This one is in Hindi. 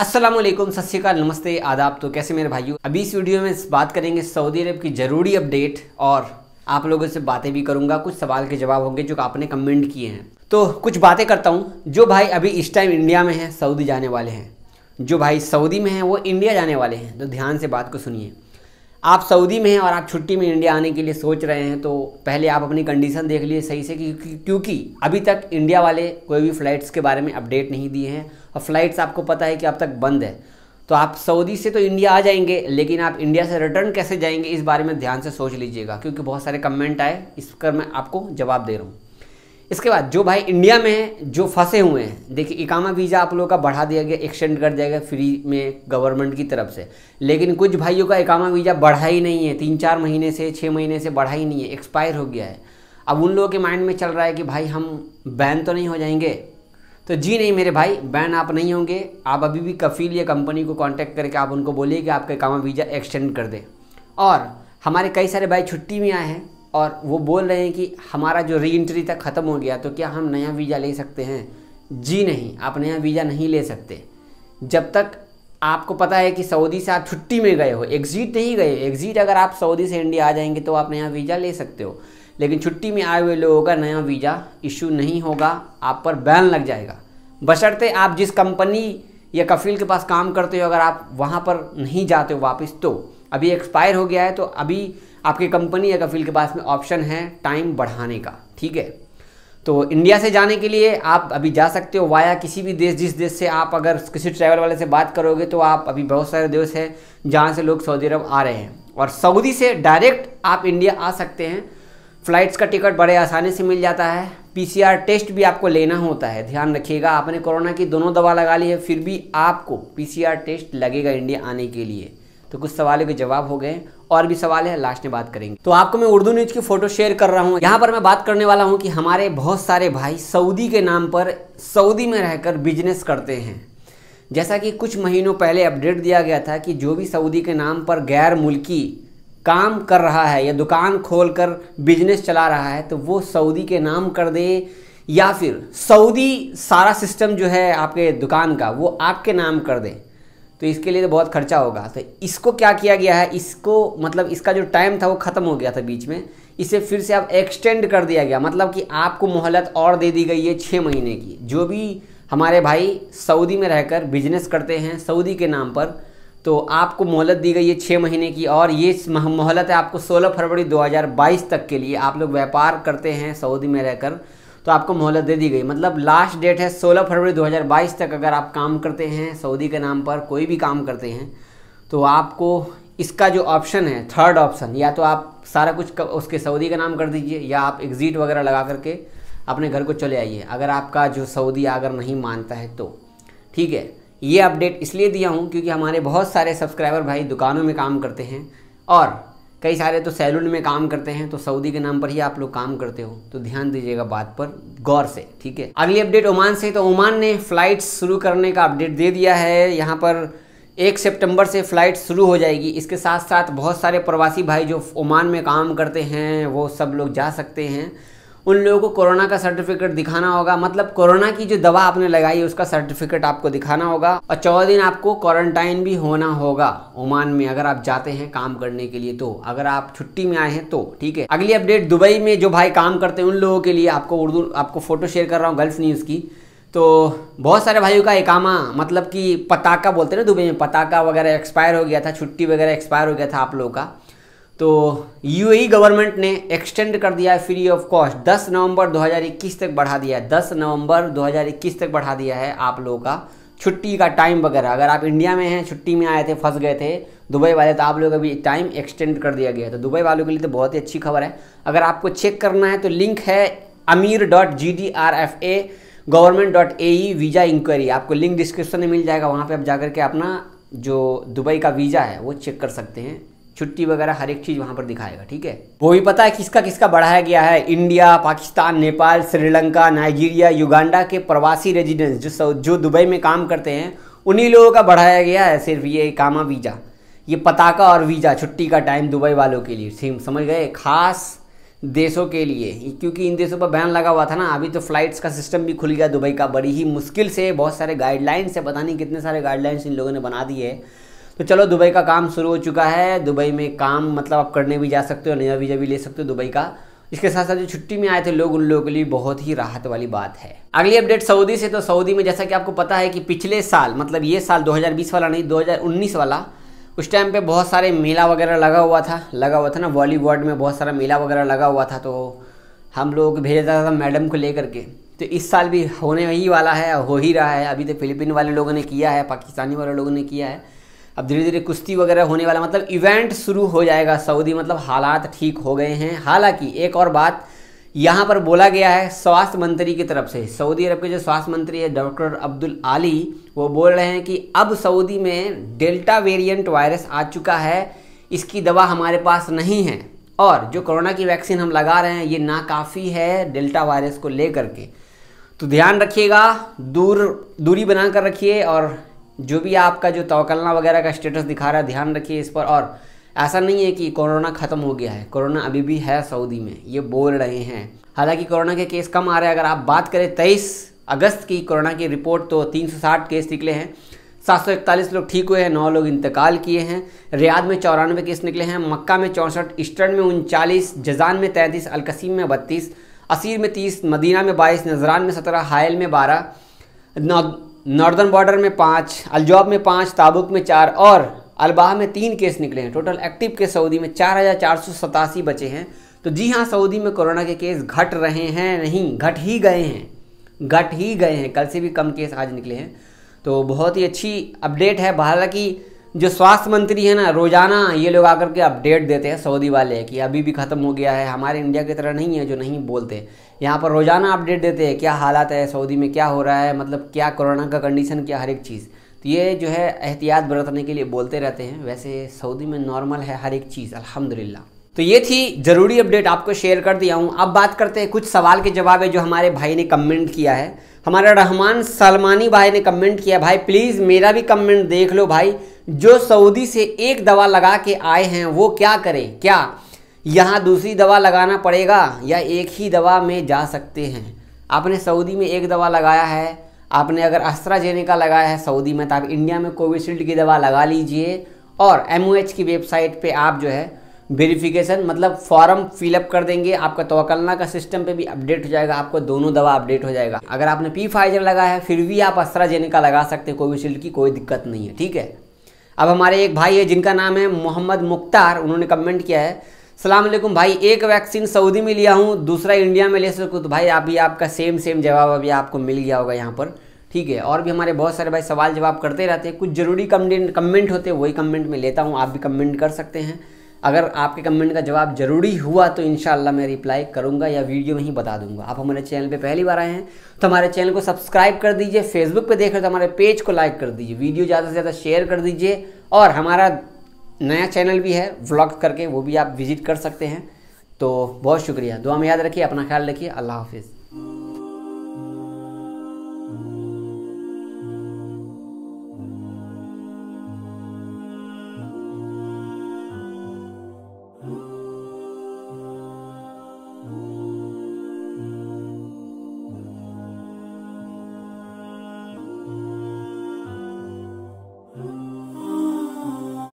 असलम सत्यकाल नमस्ते आदाब तो कैसे मेरे भाइयों अभी इस वीडियो में बात करेंगे सऊदी अरब की ज़रूरी अपडेट और आप लोगों से बातें भी करूंगा कुछ सवाल के जवाब होंगे जो आपने कमेंट किए हैं तो कुछ बातें करता हूं जो भाई अभी इस टाइम इंडिया में हैं सऊदी जाने वाले हैं जो भाई सऊदी में हैं वो इंडिया जाने वाले हैं तो ध्यान से बात को सुनिए आप सऊदी में हैं और आप छुट्टी में इंडिया आने के लिए सोच रहे हैं तो पहले आप अपनी कंडीशन देख लिए सही से क्योंकि अभी तक इंडिया वाले कोई भी फ़्लाइट्स के बारे में अपडेट नहीं दिए हैं और फ़्लाइट्स आपको पता है कि अब तक बंद है तो आप सऊदी से तो इंडिया आ जाएंगे लेकिन आप इंडिया से रिटर्न कैसे जाएंगे इस बारे में ध्यान से सोच लीजिएगा क्योंकि बहुत सारे कमेंट आए इस पर मैं आपको जवाब दे रहा हूँ इसके बाद जो भाई इंडिया में हैं जो फंसे हुए हैं देखिए इकामा वीज़ा आप लोगों का बढ़ा दिया गया एक्सटेंड कर दिया गया फ्री में गवर्नमेंट की तरफ से लेकिन कुछ भाइयों का इकामा वीज़ा बढ़ा ही नहीं है तीन चार महीने से छः महीने से बढ़ा ही नहीं है एक्सपायर हो गया है अब उन लोगों के माइंड में चल रहा है कि भाई हम बैन तो नहीं हो जाएंगे तो जी नहीं मेरे भाई बैन आप नहीं होंगे आप अभी भी कफील या कंपनी को कांटेक्ट करके आप उनको बोलिए कि आपका इकामा वीज़ा एक्सटेंड कर दें और हमारे कई सारे भाई छुट्टी में आए हैं और वो बोल रहे हैं कि हमारा जो री एंट्री था ख़त्म हो गया तो क्या हम नया वीज़ा ले सकते हैं जी नहीं आप नया वीज़ा नहीं ले सकते जब तक आपको पता है कि सऊदी से आप छुट्टी में गए हो एग्ज़िट नहीं गए एग्ज़िट अगर आप सऊदी से इंडिया आ जाएंगे तो आप नया वीज़ा ले सकते हो लेकिन छुट्टी में आए हुए लोगों का नया वीज़ा इशू नहीं होगा आप पर बैन लग जाएगा बशर्ते आप जिस कंपनी या कफील के पास काम करते हो अगर आप वहाँ पर नहीं जाते हो वापस तो अभी एक्सपायर हो गया है तो अभी आपकी कंपनी या कफिल के पास में ऑप्शन है टाइम बढ़ाने का ठीक है तो इंडिया से जाने के लिए आप अभी जा सकते हो वाया किसी भी देश जिस देश से आप अगर किसी ट्रैवल वाले से बात करोगे तो आप अभी बहुत सारे देश हैं जहाँ से लोग सऊदी अरब आ रहे हैं और सऊदी से डायरेक्ट आप इंडिया आ सकते हैं फ्लाइट्स का टिकट बड़े आसानी से मिल जाता है पीसीआर टेस्ट भी आपको लेना होता है ध्यान रखिएगा आपने कोरोना की दोनों दवा लगा ली है फिर भी आपको पीसीआर टेस्ट लगेगा इंडिया आने के लिए तो कुछ सवालों के जवाब हो गए और भी सवाल है लास्ट में बात करेंगे तो आपको मैं उर्दू न्यूज की फोटो शेयर कर रहा हूँ यहाँ पर मैं बात करने वाला हूँ कि हमारे बहुत सारे भाई सऊदी के नाम पर सऊदी में रहकर बिजनेस करते हैं जैसा कि कुछ महीनों पहले अपडेट दिया गया था कि जो भी सऊदी के नाम पर गैर मुल्की काम कर रहा है या दुकान खोल कर बिजनेस चला रहा है तो वो सऊदी के नाम कर दे या फिर सऊदी सारा सिस्टम जो है आपके दुकान का वो आपके नाम कर दे तो इसके लिए तो बहुत खर्चा होगा तो इसको क्या किया गया है इसको मतलब इसका जो टाइम था वो ख़त्म हो गया था बीच में इसे फिर से अब एक्सटेंड कर दिया गया मतलब कि आपको मोहलत और दे दी गई है छः महीने की जो भी हमारे भाई सऊदी में रहकर बिजनेस करते हैं सऊदी के नाम पर तो आपको मोहलत दी गई है छः महीने की और ये मोहलत है आपको 16 फरवरी 2022 तक के लिए आप लोग व्यापार करते हैं सऊदी में रहकर तो आपको मोहलत दे दी गई मतलब लास्ट डेट है 16 फरवरी 2022 तक अगर आप काम करते हैं सऊदी के नाम पर कोई भी काम करते हैं तो आपको इसका जो ऑप्शन है थर्ड ऑप्शन या तो आप सारा कुछ उसके सऊदी का नाम कर दीजिए या आप एग्ज़िट वगैरह लगा करके अपने घर को चले आइए अगर आपका जो सऊदी अगर नहीं मानता है तो ठीक है ये अपडेट इसलिए दिया हूँ क्योंकि हमारे बहुत सारे सब्सक्राइबर भाई दुकानों में काम करते हैं और कई सारे तो सैलून में काम करते हैं तो सऊदी के नाम पर ही आप लोग काम करते हो तो ध्यान दीजिएगा बात पर गौर से ठीक है अगली अपडेट ओमान से तो ओमान ने फ्लाइट शुरू करने का अपडेट दे दिया है यहाँ पर एक सितंबर से फ़्लाइट शुरू हो जाएगी इसके साथ साथ बहुत सारे प्रवासी भाई जो ओमान में काम करते हैं वो सब लोग जा सकते हैं उन लोगों को कोरोना का सर्टिफिकेट दिखाना होगा मतलब कोरोना की जो दवा आपने लगाई उसका सर्टिफिकेट आपको दिखाना होगा और चौदह दिन आपको क्वारंटाइन भी होना होगा ओमान में अगर आप जाते हैं काम करने के लिए तो अगर आप छुट्टी में आए हैं तो ठीक है अगली अपडेट दुबई में जो भाई काम करते हैं उन लोगों के लिए आपको उर्दू आपको फोटो शेयर कर रहा हूँ गल्फ न्यूज़ की तो बहुत सारे भाइयों का एकामा मतलब कि पताका बोलते हैं ना दुबई में पताका वगैरह एक्सपायर हो गया था छुट्टी वगैरह एक्सपायर हो गया था आप लोगों का तो यूएई गवर्नमेंट e ने एक्सटेंड कर दिया है फ्री ऑफ कॉस्ट 10 नवंबर 2021 तक बढ़ा दिया है 10 नवंबर 2021 तक बढ़ा दिया है आप लोगों का छुट्टी का टाइम वगैरह अगर आप इंडिया में हैं छुट्टी में आए थे फंस गए थे दुबई वाले तो आप लोगों का भी टाइम एक्सटेंड कर दिया गया है तो दुबई वालों के लिए तो बहुत ही अच्छी खबर है अगर आपको चेक करना है तो लिंक है Amer dot G D R F A government dot A E visa inquiry आपको लिंक डिस्क्रिप्शन में मिल जाएगा वहाँ पर आप जाकर के अपना जो दुबई का वीज़ा है वो चेक कर सकते हैं छुट्टी वगैरह हर एक चीज़ वहाँ पर दिखाएगा ठीक है वो भी पता है किसका किसका बढ़ाया गया है India Pakistan Nepal Sri Lanka Nigeria Uganda के प्रवासी रेजिडेंस जो जो दुबई में काम करते हैं उन्हीं लोगों का बढ़ाया गया है सिर्फ ये कामा वीज़ा ये पताका और वीज़ा छुट्टी का टाइम दुबई वालों के लिए सेम समझ गए खास देशों के लिए क्योंकि इन देशों पर बैन लगा हुआ था ना अभी तो फ्लाइट्स का सिस्टम भी खुल गया दुबई का बड़ी ही मुश्किल से बहुत सारे गाइडलाइंस है पता नहीं कितने सारे गाइडलाइंस इन लोगों ने बना दिए है तो चलो दुबई का काम शुरू हो चुका है दुबई में काम मतलब आप करने भी जा सकते हो नया वीज़ा भी ले सकते हो दुबई का इसके साथ साथ जो छुट्टी में आए थे लोग उन लोगों के लिए बहुत ही राहत वाली बात है अगली अपडेट सऊदी से तो सऊदी में जैसा कि आपको पता है कि पिछले साल मतलब ये साल 2020 वाला नहीं 2019 वाला उस टाइम पे बहुत सारे मेला वगैरह लगा हुआ था लगा हुआ था ना बॉलीवुड में बहुत सारा मेला वगैरह लगा हुआ था तो हम लोग भेजा जाता था मैडम को लेकर के तो इस साल भी होने ही वाला है हो ही रहा है अभी तो फिलिपिन वाले लोगों ने किया है पाकिस्तानी वाले लोगों ने किया है अब धीरे धीरे कुश्ती वगैरह होने वाला मतलब इवेंट शुरू हो जाएगा सऊदी मतलब हालात ठीक हो गए हैं हालांकि एक और बात यहाँ पर बोला गया है स्वास्थ्य मंत्री की तरफ से सऊदी अरब के जो स्वास्थ्य मंत्री है डॉक्टर अब्दुल आली वो बोल रहे हैं कि अब सऊदी में डेल्टा वेरिएंट वायरस आ चुका है इसकी दवा हमारे पास नहीं है और जो कोरोना की वैक्सीन हम लगा रहे हैं ये नाकाफ़ी है डेल्टा वायरस को लेकर के तो ध्यान रखिएगा दूर दूरी बना कर रखिए और जो भी आपका जो तोकलना वगैरह का स्टेटस दिखा रहा है ध्यान रखिए इस पर और ऐसा नहीं है कि कोरोना ख़त्म हो गया है कोरोना अभी भी है सऊदी में ये बोल रहे हैं हालांकि कोरोना के केस कम आ रहे हैं अगर आप बात करें तेईस अगस्त की कोरोना की रिपोर्ट तो 360 केस निकले हैं 741 लोग ठीक हुए हैं नौ लोग इंतकाल किए हैं रियाद में चौरानवे केस निकले हैं मक्का में चौंसठ ईस्टर्न में उनचालीस जजान में तैंतीस अलकसीम में बत्तीस असीर में तीस मदीना में बाईस नजरान में सत्रह हायल में बारह नॉर्दर्न बॉर्डर में पाँच अलजॉब में पाँच ताबुक में चार और अलबाह में तीन केस निकले हैं टोटल एक्टिव केस सऊदी में चार हज़ार चार सौ सतासी बचे हैं तो जी हाँ सऊदी में कोरोना के केस घट रहे हैं नहीं घट ही गए हैं घट ही गए हैं कल से भी कम केस आज निकले हैं तो बहुत ही अच्छी अपडेट है हालांकि जो स्वास्थ्य मंत्री है ना रोज़ाना ये लोग आकर के अपडेट देते हैं सऊदी वाले कि अभी भी ख़त्म हो गया है हमारे इंडिया की तरह नहीं है जो नहीं बोलते यहाँ पर रोज़ाना अपडेट देते हैं क्या हालात है सऊदी में क्या हो रहा है मतलब क्या कोरोना का कंडीशन क्या हर एक चीज़ तो ये जो है एहतियात बरतने के लिए बोलते रहते हैं वैसे सऊदी में नॉर्मल है हर एक चीज़ अलहमदिल्ला तो ये थी ज़रूरी अपडेट आपको शेयर कर दिया हूँ अब बात करते हैं कुछ सवाल के जवाब है जो हमारे भाई ने कमेंट किया है हमारा रहमान सलमानी भाई ने कमेंट किया भाई प्लीज़ मेरा भी कमेंट देख लो भाई जो सऊदी से एक दवा लगा के आए हैं वो क्या करें क्या यहाँ दूसरी दवा लगाना पड़ेगा या एक ही दवा में जा सकते हैं आपने सऊदी में एक दवा लगाया है आपने अगर का लगाया है सऊदी में तो आप इंडिया में कोविशील्ड की दवा लगा लीजिए और एम की वेबसाइट पर आप जो है वेरिफिकेशन मतलब फॉर्म फिलअप कर देंगे आपका तोकलना का सिस्टम पे भी अपडेट हो जाएगा आपको दोनों दवा अपडेट हो जाएगा अगर आपने पी फाइजर लगाया है फिर भी आप का लगा सकते हैं कोविशील्ड की कोई दिक्कत नहीं है ठीक है अब हमारे एक भाई है जिनका नाम है मोहम्मद मुख्तार उन्होंने कमेंट किया है सलामकुम भाई एक वैक्सीन सऊदी में लिया हूँ दूसरा इंडिया में ले सकूँ तो भाई अभी आप आपका सेम सेम जवाब अभी आपको मिल गया होगा यहाँ पर ठीक है और भी हमारे बहुत सारे भाई सवाल जवाब करते रहते हैं कुछ ज़रूरी कमेंट कमेंट होते हैं वही कमेंट में लेता हूँ आप भी कमेंट कर सकते हैं अगर आपके कमेंट का जवाब ज़रूरी हुआ तो इन मैं रिप्लाई करूँगा या वीडियो में ही बता दूंगा आप हमारे चैनल पे पहली बार आए हैं तो हमारे चैनल को सब्सक्राइब कर दीजिए फेसबुक पे देख रहे हो तो हमारे पेज को लाइक कर दीजिए वीडियो ज़्यादा से ज़्यादा शेयर कर दीजिए और हमारा नया चैनल भी है व्लॉग करके वो भी आप विजिट कर सकते हैं तो बहुत शुक्रिया दुआ में याद रखिए अपना ख्याल रखिए अल्लाह हाफिज़